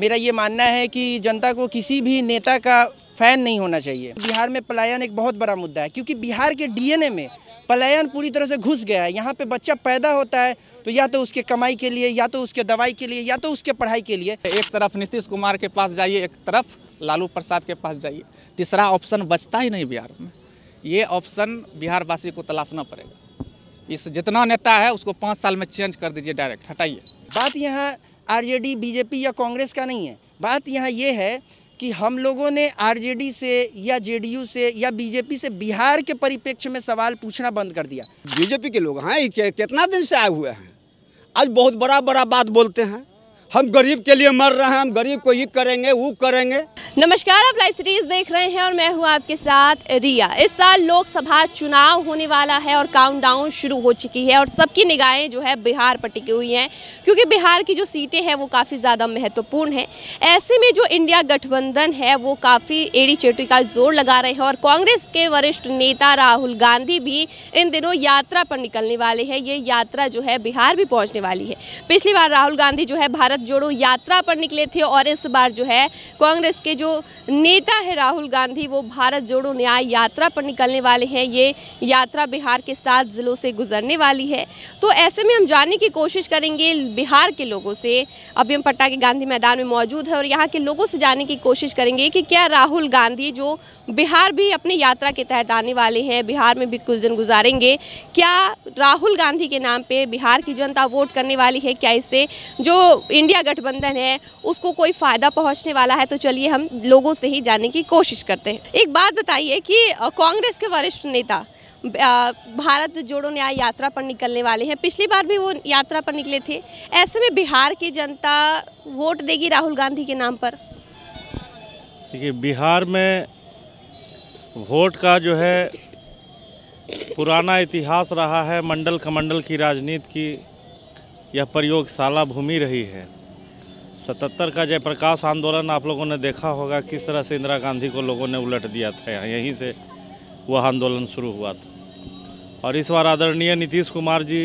मेरा ये मानना है कि जनता को किसी भी नेता का फैन नहीं होना चाहिए बिहार में पलायन एक बहुत बड़ा मुद्दा है क्योंकि बिहार के डीएनए में पलायन पूरी तरह से घुस गया है यहाँ पे बच्चा पैदा होता है तो या तो उसके कमाई के लिए या तो उसके दवाई के लिए या तो उसके पढ़ाई के लिए एक तरफ नीतीश कुमार के पास जाइए एक तरफ लालू प्रसाद के पास जाइए तीसरा ऑप्शन बचता ही नहीं बिहार में ये ऑप्शन बिहारवासी को तलाशना पड़ेगा इस जितना नेता है उसको पाँच साल में चेंज कर दीजिए डायरेक्ट हटाइए बात यहाँ आरजेडी बीजेपी या कांग्रेस का नहीं है बात यहाँ ये है कि हम लोगों ने आरजेडी से या जेडीयू से या बीजेपी से बिहार के परिप्रेक्ष्य में सवाल पूछना बंद कर दिया बीजेपी के लोग हैं हाँ, कितना दिन से आए हुए हैं आज बहुत बड़ा बड़ा बात बोलते हैं हम गरीब के लिए मर रहे हैं हम गरीब को ये करेंगे वो करेंगे नमस्कार आप लाइव सीरीज देख रहे हैं और मैं हूँ आपके साथ रिया इस साल लोकसभा चुनाव होने वाला है और काउंटडाउन शुरू हो चुकी है और सबकी निगाहें जो है बिहार पर टिकी हुई हैं क्योंकि बिहार की जो सीटें हैं वो काफ़ी ज़्यादा महत्वपूर्ण हैं ऐसे में जो इंडिया गठबंधन है वो काफ़ी एड़ी चेटी का जोर लगा रहे हैं और कांग्रेस के वरिष्ठ नेता राहुल गांधी भी इन दिनों यात्रा पर निकलने वाले हैं ये यात्रा जो है बिहार भी पहुँचने वाली है पिछली बार राहुल गांधी जो है भारत जोड़ो यात्रा पर निकले थे और इस बार जो है कांग्रेस के जो नेता है राहुल गांधी वो भारत जोड़ो न्याय यात्रा पर निकलने वाले हैं ये यात्रा बिहार के सात ज़िलों से गुजरने वाली है तो ऐसे में हम जानने की कोशिश करेंगे बिहार के लोगों से अभी हम पटना के गांधी मैदान में मौजूद है और यहाँ के लोगों से जानने की कोशिश करेंगे कि क्या राहुल गांधी जो बिहार भी अपनी यात्रा के तहत आने वाले हैं बिहार में भी कुछ दिन गुजारेंगे क्या राहुल गांधी के नाम पे बिहार की जनता वोट करने वाली है क्या इससे जो इंडिया इंडिया गठबंधन है उसको कोई फ़ायदा पहुंचने वाला है तो चलिए हम लोगों से ही जाने की कोशिश करते हैं एक बात बताइए कि कांग्रेस के वरिष्ठ नेता भारत जोड़ो न्याय यात्रा पर निकलने वाले हैं पिछली बार भी वो यात्रा पर निकले थे ऐसे में बिहार की जनता वोट देगी राहुल गांधी के नाम पर देखिए बिहार में वोट का जो है पुराना इतिहास रहा है मंडल कमंडल की राजनीति की यह प्रयोगशाला भूमि रही है सतहत्तर का जयप्रकाश आंदोलन आप लोगों ने देखा होगा किस तरह से इंदिरा गांधी को लोगों ने उलट दिया था यहीं से वह आंदोलन शुरू हुआ था और इस बार आदरणीय नीतीश कुमार जी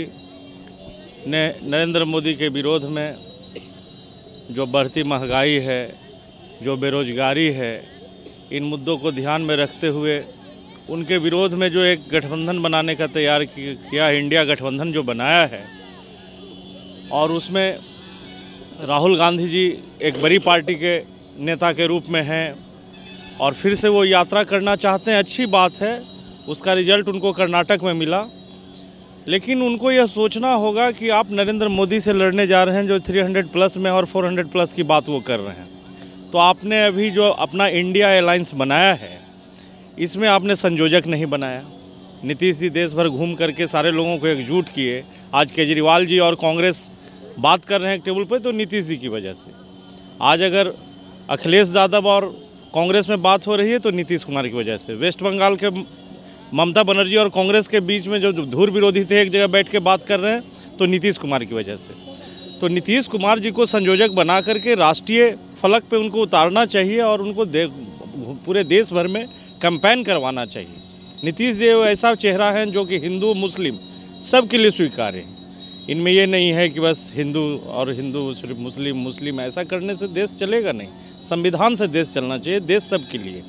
ने नरेंद्र मोदी के विरोध में जो बढ़ती महंगाई है जो बेरोजगारी है इन मुद्दों को ध्यान में रखते हुए उनके विरोध में जो एक गठबंधन बनाने का तैयार किया इंडिया गठबंधन जो बनाया है और उसमें राहुल गांधी जी एक बड़ी पार्टी के नेता के रूप में हैं और फिर से वो यात्रा करना चाहते हैं अच्छी बात है उसका रिजल्ट उनको कर्नाटक में मिला लेकिन उनको यह सोचना होगा कि आप नरेंद्र मोदी से लड़ने जा रहे हैं जो 300 प्लस में और 400 प्लस की बात वो कर रहे हैं तो आपने अभी जो अपना इंडिया एलाइंस बनाया है इसमें आपने संयोजक नहीं बनाया नीतीश जी देश भर घूम करके सारे लोगों को एकजुट किए आज केजरीवाल जी और कांग्रेस बात कर रहे हैं टेबल पर तो नीतीश जी की वजह से आज अगर अखिलेश यादव और कांग्रेस में बात हो रही है तो नीतीश कुमार की वजह से वेस्ट बंगाल के ममता बनर्जी और कांग्रेस के बीच में जो धूर विरोधी थे एक जगह बैठ के बात कर रहे हैं तो नीतीश कुमार की वजह से तो नीतीश कुमार जी को संयोजक बना करके राष्ट्रीय फलक पे उनको उतारना चाहिए और उनको दे, पूरे देश भर में कैंपेन करवाना चाहिए नीतीश जी ऐसा चेहरा है जो कि हिंदू मुस्लिम सबके लिए स्वीकार है इनमें ये नहीं है कि बस हिंदू और हिंदू सिर्फ मुस्लिम मुस्लिम ऐसा करने से देश चलेगा नहीं संविधान से देश चलना चाहिए देश सबके लिए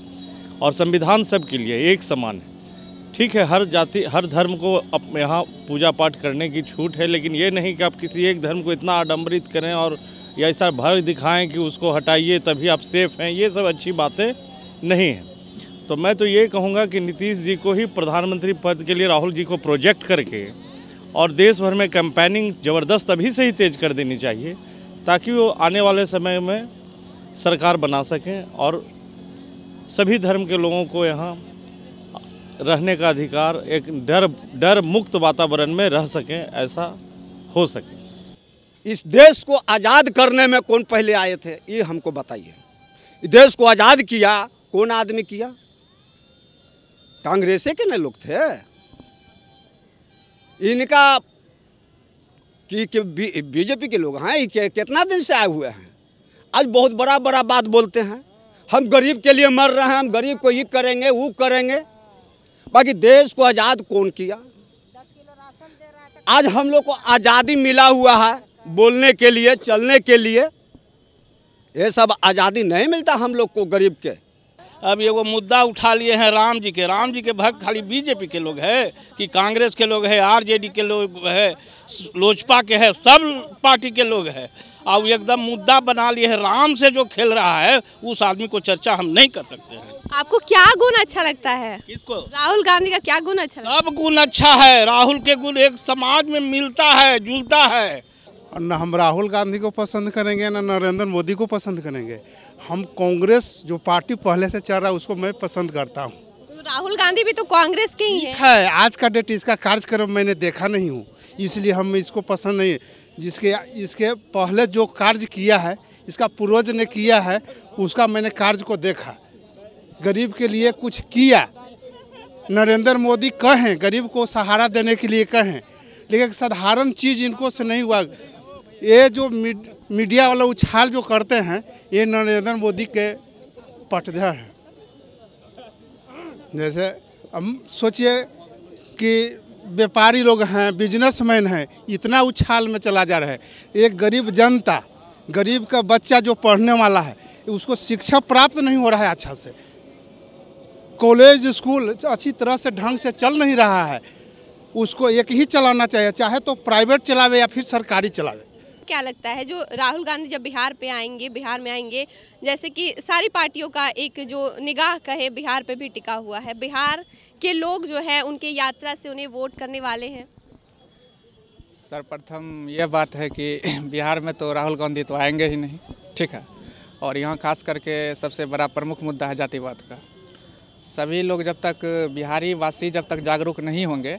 और संविधान सबके लिए एक समान है ठीक है हर जाति हर धर्म को अप यहाँ पूजा पाठ करने की छूट है लेकिन ये नहीं कि आप किसी एक धर्म को इतना आडम्बरित करें और या ऐसा भर दिखाएं कि उसको हटाइए तभी आप सेफ़ हैं ये सब अच्छी बातें नहीं हैं तो मैं तो ये कहूँगा कि नीतीश जी को ही प्रधानमंत्री पद के लिए राहुल जी को प्रोजेक्ट करके और देश भर में कैंपेनिंग ज़बरदस्त अभी से ही तेज़ कर देनी चाहिए ताकि वो आने वाले समय में सरकार बना सकें और सभी धर्म के लोगों को यहाँ रहने का अधिकार एक डर डर मुक्त वातावरण में रह सकें ऐसा हो सके इस देश को आज़ाद करने में कौन पहले आए थे ये हमको बताइए इस देश को आज़ाद किया कौन आदमी किया कांग्रेसे के न लोग थे इनका कि, बीजेपी के लोग हैं कि, कितना दिन से आए हुए हैं आज बहुत बड़ा बड़ा बात बोलते हैं हम गरीब के लिए मर रहे हैं हम गरीब को ये करेंगे वो करेंगे बाकी देश को आज़ाद कौन किया आज हम लोग को आज़ादी मिला हुआ है बोलने के लिए चलने के लिए ये सब आज़ादी नहीं मिलता हम लोग को गरीब के अब ये वो मुद्दा उठा लिए हैं राम जी के राम जी के भक्त खाली बीजेपी के लोग हैं कि कांग्रेस के लोग हैं आरजेडी के लोग है लोजपा के है सब पार्टी के लोग हैं और एकदम मुद्दा बना लिए है राम से जो खेल रहा है उस आदमी को चर्चा हम नहीं कर सकते हैं आपको क्या गुण अच्छा लगता है किसको राहुल गांधी का क्या गुण अच्छा सब गुण अच्छा है राहुल के गुण एक समाज में मिलता है जुलता है न हम राहुल गांधी को पसंद करेंगे न नरेंद्र मोदी को पसंद करेंगे हम कांग्रेस जो पार्टी पहले से चल रहा है उसको मैं पसंद करता हूँ तो राहुल गांधी भी तो कांग्रेस के ही है, है आज का डेट इसका कार्यक्रम मैंने देखा नहीं हूँ इसलिए हम इसको पसंद नहीं जिसके इसके पहले जो कार्य किया है इसका पूर्वज ने किया है उसका मैंने कार्य को देखा गरीब के लिए कुछ किया नरेंद्र मोदी कहें गरीब को सहारा देने के लिए कहें लेकिन साधारण चीज़ इनको से नहीं हुआ ये जो मीडिया वाला उछाल जो करते हैं ये नरेंद्र मोदी के पटधर हैं जैसे हम सोचिए कि व्यापारी लोग हैं बिजनेसमैन हैं इतना उछाल में चला जा रहा है एक गरीब जनता गरीब का बच्चा जो पढ़ने वाला है उसको शिक्षा प्राप्त नहीं हो रहा है अच्छा से कॉलेज स्कूल अच्छी तरह से ढंग से चल नहीं रहा है उसको एक ही चलाना चाहिए चाहे तो प्राइवेट चलावे या फिर सरकारी चलावे क्या लगता है जो राहुल गांधी जब बिहार पे आएंगे बिहार में आएंगे जैसे कि सारी पार्टियों का एक जो निगाह कहे बिहार पे भी टिका हुआ है बिहार के लोग जो है उनके यात्रा से उन्हें वोट करने वाले हैं सर्वप्रथम यह बात है कि बिहार में तो राहुल गांधी तो आएंगे ही नहीं ठीक है और यहाँ खास करके सबसे बड़ा प्रमुख मुद्दा है जातिवाद का सभी लोग जब तक बिहारी वासी जब तक जागरूक नहीं होंगे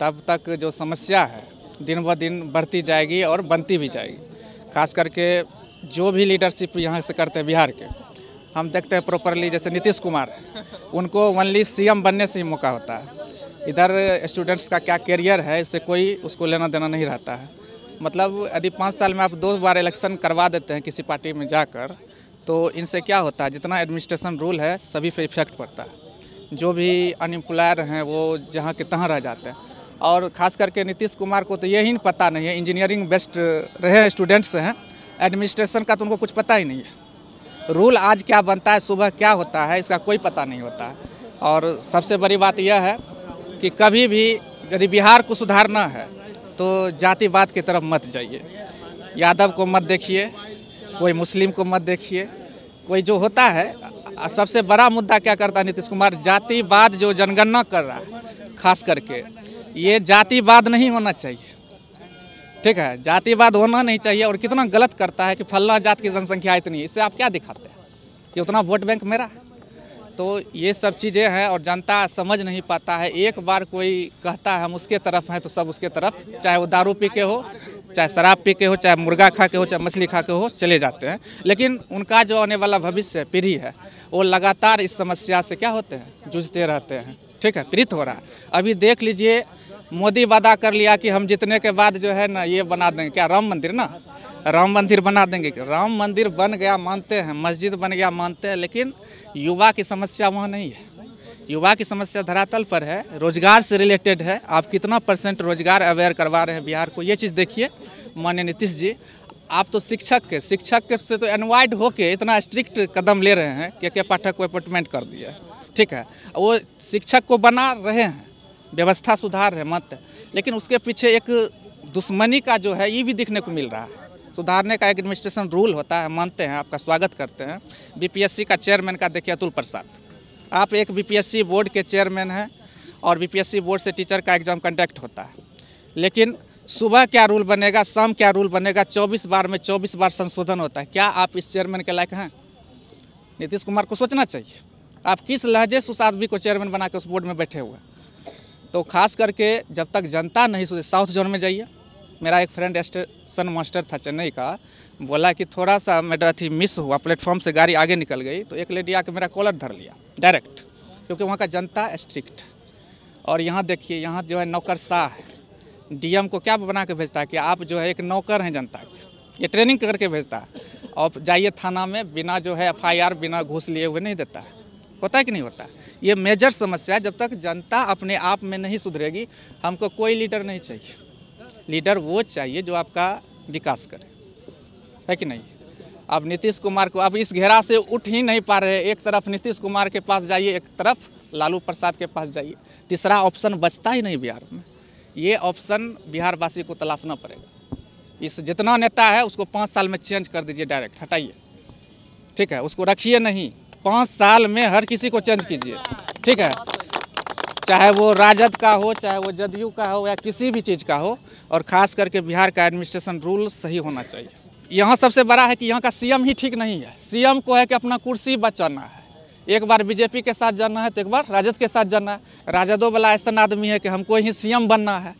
तब तक जो समस्या है दिन ब दिन बढ़ती जाएगी और बनती भी जाएगी खास करके जो भी लीडरशिप यहाँ से करते हैं बिहार के हम देखते हैं प्रॉपरली जैसे नीतीश कुमार उनको ओनली सीएम बनने से ही मौका होता है इधर स्टूडेंट्स का क्या करियर है इससे कोई उसको लेना देना नहीं रहता है मतलब यदि पाँच साल में आप दो बार इलेक्शन करवा देते हैं किसी पार्टी में जाकर तो इनसे क्या होता है जितना एडमिनिस्ट्रेशन रूल है सभी पे इफेक्ट पड़ता है जो भी अनएम्प्लॉयर हैं वो जहाँ के तहाँ रह जाते हैं और ख़ास करके नीतीश कुमार को तो यही पता नहीं है इंजीनियरिंग बेस्ट रहे स्टूडेंट्स हैं एडमिनिस्ट्रेशन का तो उनको कुछ पता ही नहीं है रूल आज क्या बनता है सुबह क्या होता है इसका कोई पता नहीं होता है और सबसे बड़ी बात यह है कि कभी भी यदि बिहार को सुधारना है तो जातिवाद की तरफ मत जाइए यादव को मत देखिए कोई मुस्लिम को मत देखिए कोई जो होता है सबसे बड़ा मुद्दा क्या करता है नीतीश कुमार जातिवाद जो जनगणना कर रहा है खास करके ये जातिवाद नहीं होना चाहिए ठीक है जातिवाद होना नहीं चाहिए और कितना गलत करता है कि फलना जात की जनसंख्या इतनी इससे आप क्या दिखाते हैं कि उतना वोट बैंक मेरा है तो ये सब चीज़ें हैं और जनता समझ नहीं पाता है एक बार कोई कहता है हम उसके तरफ हैं तो सब उसके तरफ चाहे वो दारू पी के हो चाहे शराब पी के हो चाहे मुर्गा खा के हो चाहे मछली खा के हो चले जाते हैं लेकिन उनका जो आने वाला भविष्य पीढ़ी है वो लगातार इस समस्या से क्या होते हैं जूझते रहते हैं ठीक है प्रीत हो रहा है अभी देख लीजिए मोदी वादा कर लिया कि हम जीतने के बाद जो है ना ये बना देंगे क्या राम मंदिर ना राम मंदिर बना देंगे राम मंदिर बन गया मानते हैं मस्जिद बन गया मानते हैं लेकिन युवा की समस्या वहाँ नहीं है युवा की समस्या धरातल पर है रोजगार से रिलेटेड है आप कितना परसेंट रोजगार अवेयर करवा रहे हैं बिहार को ये चीज़ देखिए मान्य नीतीश जी आप तो शिक्षक के शिक्षक के से तो एनवाइड होके इतना स्ट्रिक्ट कदम ले रहे हैं कि के पाठक को अपॉइंटमेंट कर दिया ठीक है वो शिक्षक को बना रहे हैं व्यवस्था सुधार है मत लेकिन उसके पीछे एक दुश्मनी का जो है ये भी दिखने को मिल रहा है सुधारने का एक एडमिनिस्ट्रेशन रूल होता है मानते हैं आपका स्वागत करते हैं बीपीएससी का चेयरमैन का देखिए अतुल प्रसाद आप एक बीपीएससी बोर्ड के चेयरमैन हैं और बीपीएससी बोर्ड से टीचर का एग्ज़ाम कंडक्ट होता है लेकिन सुबह क्या रूल बनेगा शाम क्या रूल बनेगा 24 बार में 24 बार संशोधन होता है क्या आप इस चेयरमैन के लायक हैं नीतीश कुमार को सोचना चाहिए आप किस लहजे से उस आदमी को चेयरमैन बना के उस बोर्ड में बैठे हुए तो खास करके जब तक जनता नहीं सोचे साउथ जोन में जाइए मेरा एक फ्रेंड स्टेशन मास्टर था चेन्नई का बोला कि थोड़ा सा मेरा अथी मिस हुआ प्लेटफॉर्म से गाड़ी आगे निकल गई तो एक लेडी आके मेरा कॉलर धर लिया डायरेक्ट क्योंकि वहाँ का जनता स्ट्रिक्ट और यहाँ देखिए यहाँ जो है नौकर शाह डीएम को क्या बना के भेजता है कि आप जो है एक नौकर हैं जनता के ये ट्रेनिंग करके भेजता है और जाइए थाना में बिना जो है एफ़ बिना घूस लिए हुए नहीं देता है होता है कि नहीं होता ये मेजर समस्या जब तक जनता अपने आप में नहीं सुधरेगी हमको कोई लीडर नहीं चाहिए लीडर वो चाहिए जो आपका विकास करे है कि नहीं अब नीतीश कुमार को अब इस घेरा से उठ ही नहीं पा रहे एक तरफ नीतीश कुमार के पास जाइए एक तरफ लालू प्रसाद के पास जाइए तीसरा ऑप्शन बचता ही नहीं बिहार में ये ऑप्शन बिहारवासी को तलाशना पड़ेगा इस जितना नेता है उसको पाँच साल में चेंज कर दीजिए डायरेक्ट हटाइए ठीक है उसको रखिए नहीं पाँच साल में हर किसी को चेंज कीजिए ठीक है चाहे वो राजद का हो चाहे वो जदयू का हो या किसी भी चीज़ का हो और ख़ास करके बिहार का एडमिनिस्ट्रेशन रूल सही होना चाहिए यहाँ सबसे बड़ा है कि यहाँ का सीएम ही ठीक नहीं है सीएम को है कि अपना कुर्सी बचाना है एक बार बीजेपी के साथ जाना है तो एक बार राजद के साथ जाना है राजदों वाला ऐसा आदमी है कि हमको ही सीएम बनना है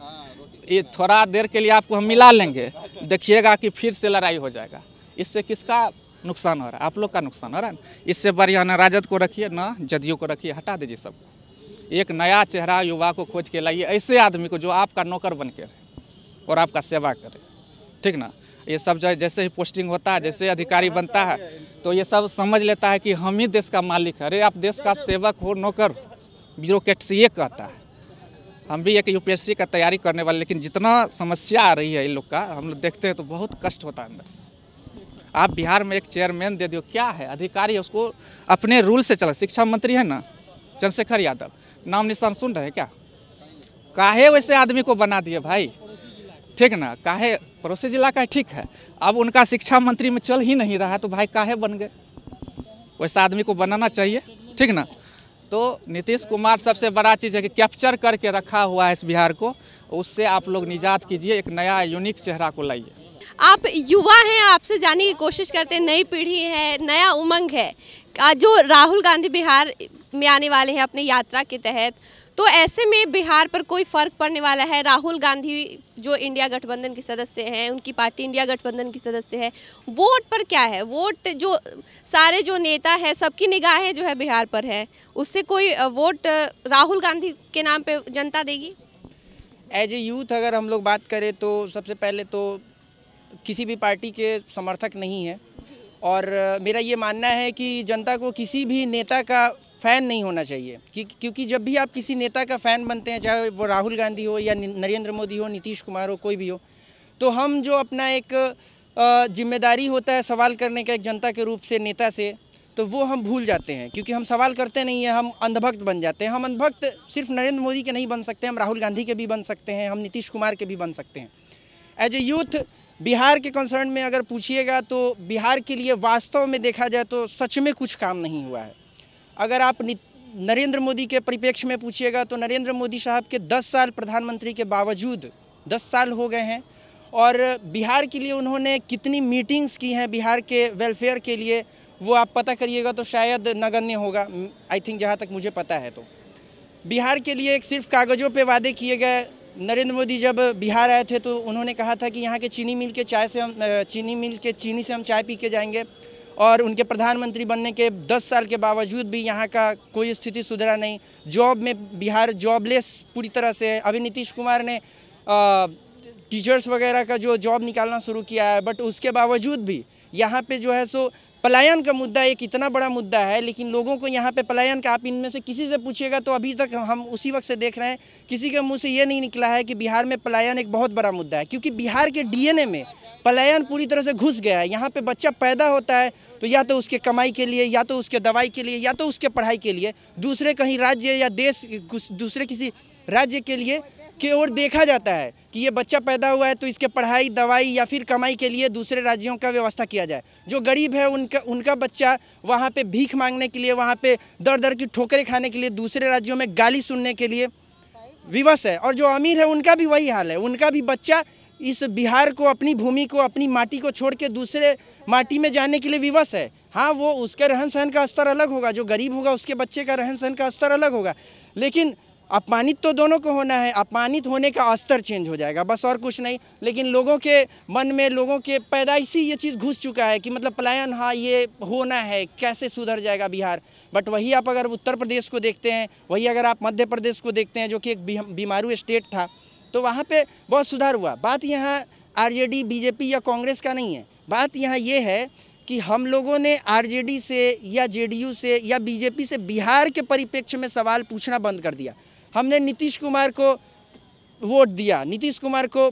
ये थोड़ा देर के लिए आपको हम मिला लेंगे देखिएगा कि फिर से लड़ाई हो जाएगा इससे किसका नुकसान हो रहा है आप लोग का नुकसान हो रहा है इससे बढ़िया ना राजद को रखिए ना जदयू को रखिए हटा दीजिए सबको एक नया चेहरा युवा को खोज के लाइए ऐसे आदमी को जो आपका नौकर बन के रहे और आपका सेवा करे ठीक ना ये सब जैसे ही पोस्टिंग होता है जैसे अधिकारी बनता है तो ये सब समझ लेता है कि हम ही देश का मालिक है अरे आप देश का सेवक हो नौकर ये कहता है हम भी एक यूपीएससी का तैयारी करने वाले लेकिन जितना समस्या आ रही है इन लोग का हम लोग देखते हैं तो बहुत कष्ट होता है अंदर से आप बिहार में एक चेयरमैन दे दो क्या है अधिकारी उसको अपने रूल से चला शिक्षा मंत्री है ना चंद्रशेखर यादव नाम निशान सुन रहे हैं क्या काहे वैसे आदमी को बना दिए भाई ठीक ना काहे पड़ोसी जिला का ठीक है अब उनका शिक्षा मंत्री में चल ही नहीं रहा तो भाई काहे बन गए वैसा आदमी को बनाना चाहिए ठीक ना तो नीतीश कुमार सबसे बड़ा चीज़ है कि कैप्चर करके रखा हुआ है इस बिहार को उससे आप लोग निजात कीजिए एक नया यूनिक चेहरा को लाइए आप युवा हैं आपसे जाने की कोशिश करते हैं नई पीढ़ी है नया उमंग है जो राहुल गांधी बिहार में आने वाले हैं अपने यात्रा के तहत तो ऐसे में बिहार पर कोई फर्क पड़ने वाला है राहुल गांधी जो इंडिया गठबंधन के सदस्य हैं उनकी पार्टी इंडिया गठबंधन की सदस्य है वोट पर क्या है वोट जो सारे जो नेता है सबकी निगाहें जो है बिहार पर है उससे कोई वोट राहुल गांधी के नाम पे जनता देगी एज ए यूथ अगर हम लोग बात करें तो सबसे पहले तो किसी भी पार्टी के समर्थक नहीं है और मेरा ये मानना है कि जनता को किसी भी नेता का फ़ैन नहीं होना चाहिए कि, क्योंकि जब भी आप किसी नेता का फ़ैन बनते हैं चाहे वो राहुल गांधी हो या नरेंद्र मोदी हो नीतीश कुमार हो कोई भी हो तो हम जो अपना एक जिम्मेदारी होता है सवाल करने का एक जनता के रूप से नेता से तो वो हम भूल जाते हैं क्योंकि हम सवाल करते नहीं हैं हम अंधभक्त बन जाते हैं हम अंधभक्त सिर्फ नरेंद्र मोदी के नहीं बन सकते हम राहुल गांधी के भी बन सकते हैं हम नीतीश कुमार के भी बन सकते हैं एज ए यूथ बिहार के कंसर्न में अगर पूछिएगा तो बिहार के लिए वास्तव में देखा जाए तो सच में कुछ काम नहीं हुआ है अगर आप नरेंद्र मोदी के परिप्रेक्ष्य में पूछिएगा तो नरेंद्र मोदी साहब के 10 साल प्रधानमंत्री के बावजूद 10 साल हो गए हैं और बिहार के लिए उन्होंने कितनी मीटिंग्स की हैं बिहार के वेलफेयर के लिए वो आप पता करिएगा तो शायद नगण्य होगा आई थिंक जहाँ तक मुझे पता है तो बिहार के लिए एक सिर्फ कागज़ों पे वादे किए गए नरेंद्र मोदी जब बिहार आए थे तो उन्होंने कहा था कि यहाँ के चीनी मिल के चाय से हम चीनी मिल के चीनी से हम चाय पी के जाएंगे और उनके प्रधानमंत्री बनने के 10 साल के बावजूद भी यहाँ का कोई स्थिति सुधरा नहीं जॉब में बिहार जॉबलेस पूरी तरह से है अभी नीतीश कुमार ने टीचर्स वगैरह का जो जॉब निकालना शुरू किया है बट उसके बावजूद भी यहाँ पे जो है सो पलायन का मुद्दा एक इतना बड़ा मुद्दा है लेकिन लोगों को यहाँ पे पलायन का आप इनमें से किसी से पूछिएगा तो अभी तक हम उसी वक्त से देख रहे हैं किसी के मुंह से ये नहीं निकला है कि बिहार में पलायन एक बहुत बड़ा मुद्दा है क्योंकि बिहार के डीएनए में पलायन पूरी तरह से घुस गया है यहाँ पे बच्चा पैदा होता है तो या तो उसके कमाई के लिए या तो उसके दवाई के लिए या तो उसके पढ़ाई के लिए दूसरे कहीं राज्य या देश दूसरे किसी राज्य के लिए की ओर देखा जाता है कि ये बच्चा पैदा हुआ है तो इसके पढ़ाई दवाई या फिर कमाई के लिए दूसरे राज्यों का व्यवस्था किया जाए जो गरीब है उनका उनका बच्चा वहाँ पे भीख मांगने के लिए वहाँ पे दर दर की ठोकरें खाने के लिए दूसरे राज्यों में गाली सुनने के लिए विवश है और जो अमीर है उनका भी वही हाल है उनका भी बच्चा इस बिहार को अपनी भूमि को अपनी माटी को छोड़ के दूसरे माटी में जाने के लिए विवश है हाँ वो उसके रहन सहन का स्तर अलग होगा जो गरीब होगा उसके बच्चे का रहन सहन का स्तर अलग होगा लेकिन अपमानित तो दोनों को होना है अपमानित होने का स्तर चेंज हो जाएगा बस और कुछ नहीं लेकिन लोगों के मन में लोगों के पैदाइशी ये चीज़ घुस चुका है कि मतलब पलायन हाँ ये होना है कैसे सुधर जाएगा बिहार बट वही आप अगर उत्तर प्रदेश को देखते हैं वही अगर आप मध्य प्रदेश को देखते हैं जो कि एक बीमारू स्टेट था तो वहाँ पर बहुत सुधार हुआ बात यहाँ आर बीजेपी या कांग्रेस का नहीं है बात यहाँ ये है कि हम लोगों ने आरजेडी से या जेडीयू से या बीजेपी से बिहार के परिप्रेक्ष्य में सवाल पूछना बंद कर दिया हमने नीतीश कुमार को वोट दिया नीतीश कुमार को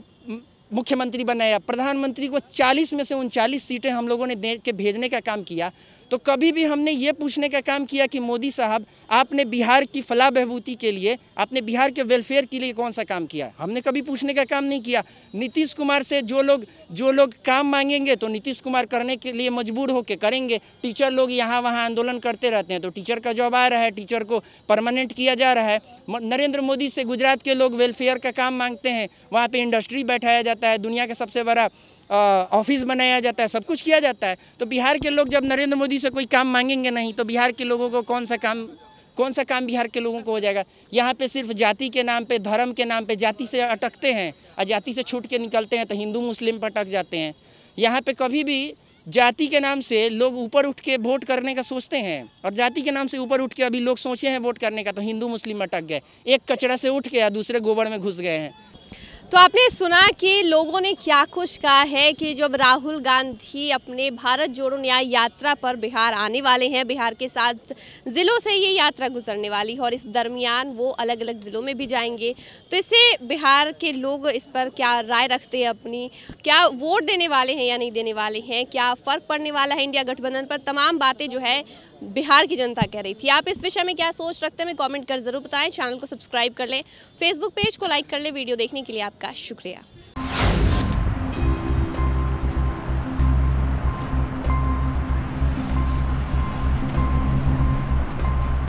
मुख्यमंत्री बनाया प्रधानमंत्री को 40 में से उनचालीस सीटें हम लोगों ने दे के भेजने का काम किया तो कभी भी हमने ये पूछने का काम किया कि मोदी साहब आपने बिहार की फला बहबूती के लिए आपने बिहार के वेलफेयर के लिए कौन सा काम किया हमने कभी पूछने का काम नहीं किया नीतीश कुमार से जो लोग जो लोग काम मांगेंगे तो नीतीश कुमार करने के लिए मजबूर के करेंगे टीचर लोग यहाँ वहाँ आंदोलन करते रहते हैं तो टीचर का जॉब आ रहा है टीचर को परमानेंट किया जा रहा है नरेंद्र मोदी से गुजरात के लोग वेलफेयर का काम मांगते हैं वहाँ पर इंडस्ट्री बैठाया जाता है दुनिया का सबसे बड़ा ऑफिस बनाया जाता है सब कुछ किया जाता है तो बिहार के लोग जब नरेंद्र मोदी से कोई काम मांगेंगे नहीं तो बिहार के लोगों को कौन सा काम कौन सा काम बिहार के लोगों को हो जाएगा यहाँ पे सिर्फ जाति के नाम पे धर्म के नाम पे जाति से अटकते हैं और जाति से छूट के निकलते हैं तो हिंदू मुस्लिम पर अटक जाते हैं यहाँ पे कभी भी जाति के नाम से लोग ऊपर उठ के वोट करने का सोचते हैं और जाति के नाम से ऊपर उठ के अभी लोग सोचे हैं वोट करने का तो हिंदू मुस्लिम अटक गए एक कचरा से उठ गया दूसरे गोबर में घुस गए हैं तो आपने सुना कि लोगों ने क्या कुछ कहा है कि जब राहुल गांधी अपने भारत जोड़ो न्याय यात्रा पर बिहार आने वाले हैं बिहार के साथ ज़िलों से ये यात्रा गुजरने वाली है और इस दरमियान वो अलग अलग ज़िलों में भी जाएंगे तो इससे बिहार के लोग इस पर क्या राय रखते हैं अपनी क्या वोट देने वाले हैं या नहीं देने वाले हैं क्या फ़र्क पड़ने वाला है इंडिया गठबंधन पर तमाम बातें जो है बिहार की जनता कह रही थी आप इस विषय में क्या सोच रखते हैं मैं कॉमेंट कर ज़रूर बताएँ चैनल को सब्सक्राइब कर लें फेसबुक पेज को लाइक कर लें वीडियो देखने के लिए आप आपका शुक्रिया